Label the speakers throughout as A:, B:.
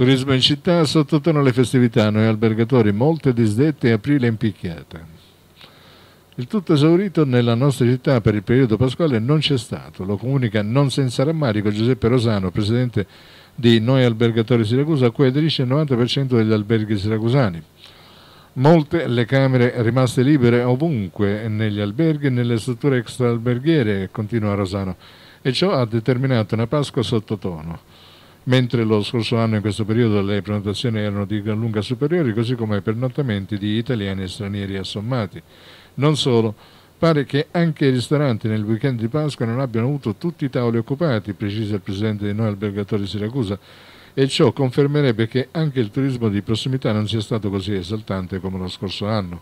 A: Turismo in città, sottotono le festività, noi albergatori molte disdette e aprile impicchiate. Il tutto esaurito nella nostra città per il periodo pasquale non c'è stato, lo comunica non senza rammarico Giuseppe Rosano, presidente di Noi Albergatori Siracusa, a cui aderisce il 90% degli alberghi siracusani. Molte le camere rimaste libere ovunque, negli alberghi e nelle strutture extraalberghiere, continua Rosano, e ciò ha determinato una Pasqua sottotono mentre lo scorso anno in questo periodo le prenotazioni erano di gran lunga superiori, così come i pernottamenti di italiani e stranieri assommati. Non solo, pare che anche i ristoranti nel weekend di Pasqua non abbiano avuto tutti i tavoli occupati, precisa il presidente di noi albergatori Siracusa, e ciò confermerebbe che anche il turismo di prossimità non sia stato così esaltante come lo scorso anno.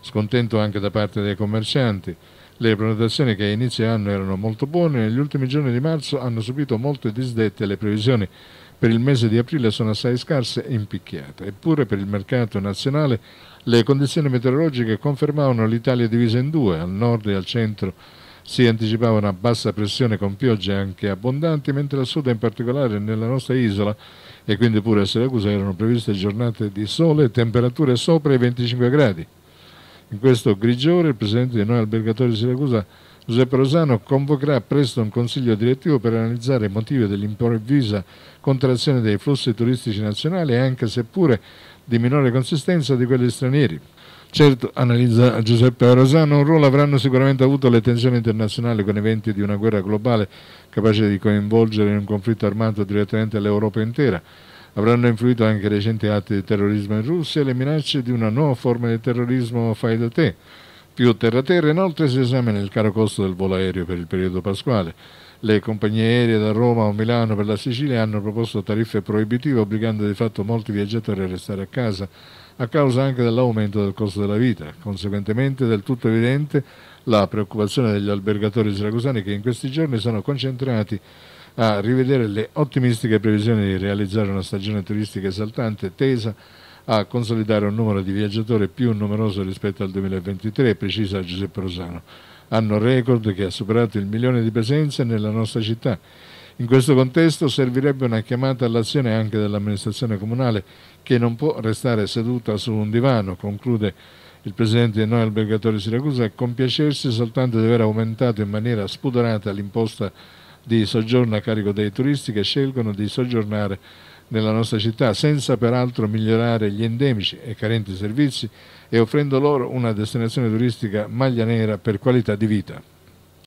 A: Scontento anche da parte dei commercianti. Le prenotazioni che a inizio anno erano molto buone, negli ultimi giorni di marzo hanno subito molte disdette e le previsioni per il mese di aprile sono assai scarse e impicchiate. Eppure per il mercato nazionale le condizioni meteorologiche confermavano l'Italia divisa in due, al nord e al centro si anticipava una bassa pressione con piogge anche abbondanti, mentre al sud, in particolare nella nostra isola e quindi pure a Siracusa, erano previste giornate di sole e temperature sopra i 25 gradi. In questo grigiore il presidente dei nuovi Albergatori di Siracusa, Giuseppe Rosano, convocherà presto un consiglio direttivo per analizzare i motivi dell'improvvisa contrazione dei flussi turistici nazionali anche seppure di minore consistenza di quelli stranieri. Certo, analizza Giuseppe Rosano, un ruolo avranno sicuramente avuto le tensioni internazionali con eventi di una guerra globale capace di coinvolgere in un conflitto armato direttamente l'Europa intera. Avranno influito anche recenti atti di terrorismo in Russia e le minacce di una nuova forma di terrorismo fai da te. Più terra-terra inoltre si esamina il caro costo del volo aereo per il periodo pasquale. Le compagnie aeree da Roma o Milano per la Sicilia hanno proposto tariffe proibitive obbligando di fatto molti viaggiatori a restare a casa a causa anche dell'aumento del costo della vita. Conseguentemente è del tutto evidente la preoccupazione degli albergatori siracusani che in questi giorni sono concentrati a rivedere le ottimistiche previsioni di realizzare una stagione turistica esaltante tesa a consolidare un numero di viaggiatori più numeroso rispetto al 2023, precisa Giuseppe Rosano, anno record che ha superato il milione di presenze nella nostra città. In questo contesto servirebbe una chiamata all'azione anche dell'amministrazione comunale che non può restare seduta su un divano, conclude il presidente di Noi Albergatori Siracusa, e compiacersi soltanto di aver aumentato in maniera spudorata l'imposta di soggiorno a carico dei turisti che scelgono di soggiornare nella nostra città, senza peraltro migliorare gli endemici e carenti servizi e offrendo loro una destinazione turistica maglia nera per qualità di vita.